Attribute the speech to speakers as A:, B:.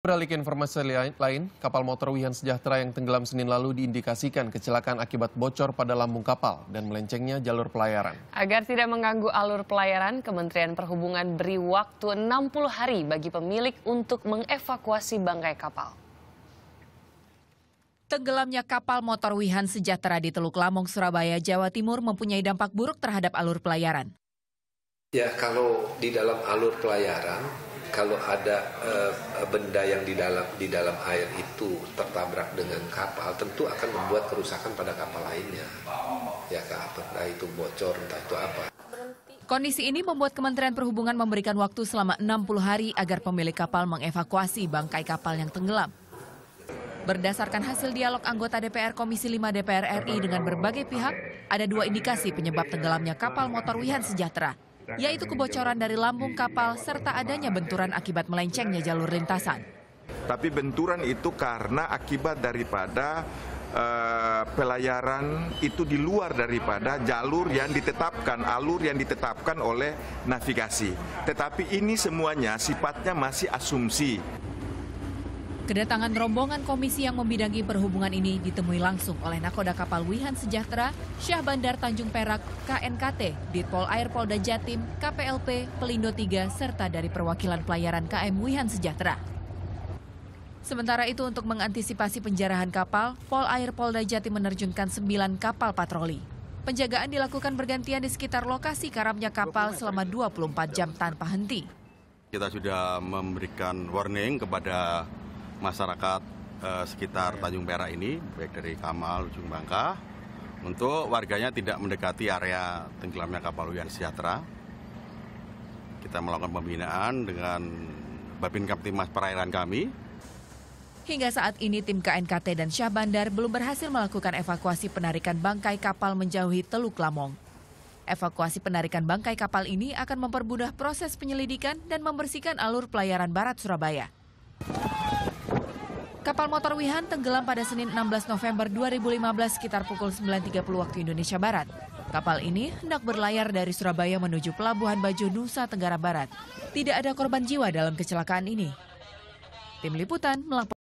A: Beralih ke informasi lain, kapal motor Wihan Sejahtera yang tenggelam Senin lalu diindikasikan kecelakaan akibat bocor pada lambung kapal dan melencengnya jalur pelayaran.
B: Agar tidak mengganggu alur pelayaran, Kementerian Perhubungan beri waktu 60 hari bagi pemilik untuk mengevakuasi bangkai kapal. Tenggelamnya kapal motor Wihan Sejahtera di Teluk Lamong, Surabaya, Jawa Timur mempunyai dampak buruk terhadap alur pelayaran.
C: Ya, kalau di dalam alur pelayaran, kalau ada uh, benda yang di dalam di dalam air itu tertabrak dengan kapal tentu akan membuat kerusakan pada kapal lainnya ya kapal entah itu bocor entah itu apa
B: Kondisi ini membuat Kementerian Perhubungan memberikan waktu selama 60 hari agar pemilik kapal mengevakuasi bangkai kapal yang tenggelam. Berdasarkan hasil dialog anggota DPR Komisi 5 DPR RI dengan berbagai pihak, ada dua indikasi penyebab tenggelamnya kapal motor Wihan Sejahtera, yaitu kebocoran dari lambung kapal serta adanya benturan akibat melencengnya jalur lintasan.
C: Tapi benturan itu karena akibat daripada uh, pelayaran itu di luar daripada jalur yang ditetapkan, alur yang ditetapkan oleh navigasi. Tetapi ini semuanya sifatnya masih asumsi.
B: Kedatangan rombongan komisi yang membidangi perhubungan ini ditemui langsung oleh nakoda kapal Wihan Sejahtera, Syah Bandar Tanjung Perak, KNKT, Ditpol Air Polda Jatim, KPLP, Pelindo 3, serta dari perwakilan pelayaran KM Wihan Sejahtera. Sementara itu untuk mengantisipasi penjarahan kapal, Pol Air Polda Jatim menerjunkan 9 kapal patroli. Penjagaan dilakukan bergantian di sekitar lokasi karamnya kapal selama 24 jam tanpa henti.
A: Kita sudah memberikan warning kepada masyarakat eh, sekitar iya. Tanjung Perak ini, baik dari Kamal, Ujung Bangka, untuk warganya tidak mendekati area tenggelamnya kapal Wian Sejahtera. Kita melakukan pembinaan dengan Babin Kaptimas perairan kami.
B: Hingga saat ini tim KNKT dan Syah Bandar belum berhasil melakukan evakuasi penarikan bangkai kapal menjauhi Teluk Lamong. Evakuasi penarikan bangkai kapal ini akan mempermudah proses penyelidikan dan membersihkan alur pelayaran barat Surabaya. Kapal motor Wihan tenggelam pada Senin 16 November 2015 sekitar pukul 9.30 waktu Indonesia Barat. Kapal ini hendak berlayar dari Surabaya menuju Pelabuhan Bajo, Nusa Tenggara Barat. Tidak ada korban jiwa dalam kecelakaan ini. Tim Liputan melaporkan.